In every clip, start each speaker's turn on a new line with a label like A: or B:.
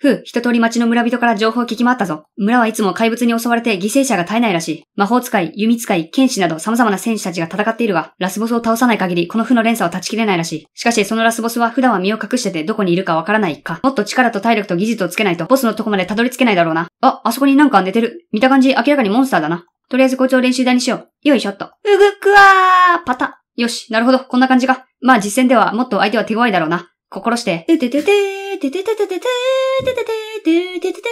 A: ふう、一通り町の村人から情報を聞き回ったぞ。村はいつも怪物に襲われて犠牲者が絶えないらしい。魔法使い、弓使い、剣士など様々な戦士たちが戦っているが、ラスボスを倒さない限り、この負の連鎖を断ち切れないらしい。しかし、そのラスボスは普段は身を隠しててどこにいるかわからないか。もっと力と体力と技術をつけないと、ボスのとこまでたどり着けないだろうな。あ、あそこになんか寝てる。見た感じ、明らかにモンスターだな。とりあえずこいつを練習台にしよう。よいしょっと。うぐくわーパタ。よし、なるほど、こんな感じか。まあ実戦ではもっと相手は手強いだろうな。心して、ててててー。ててててててててててててて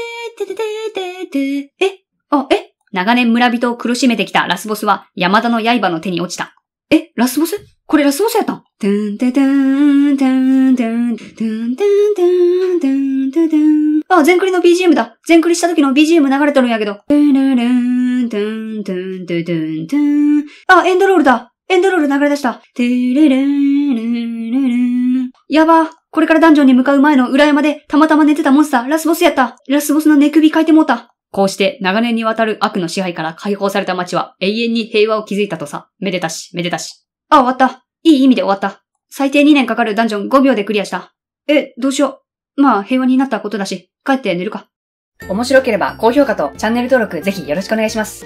A: てててえ、あ、え長年村人を苦しめてきたラスボスは山田の刃の手に落ちた。え、ラスボスこれラスボスやったんてんててててててててててあ、全クリの BGM だ。全クリした時の BGM 流れてるんやけど。てんてんてん、あ、エンドロールだ。エンドロール流れ出した。やば。これからダンジョンに向かう前の裏山でたまたま寝てたモンスター、ラスボスやった。ラスボスの寝首書いてもうた。
B: こうして長年にわたる悪の支配から解放された街は永遠に平和を築いたとさ。めでたし、めでたし。
A: あ、終わった。いい意味で終わった。最低2年かかるダンジョン5秒でクリアした。え、どうしよう。まあ平和になったことだし、帰って寝るか。面白ければ高評価とチャンネル登録ぜひよろしくお願
B: いします。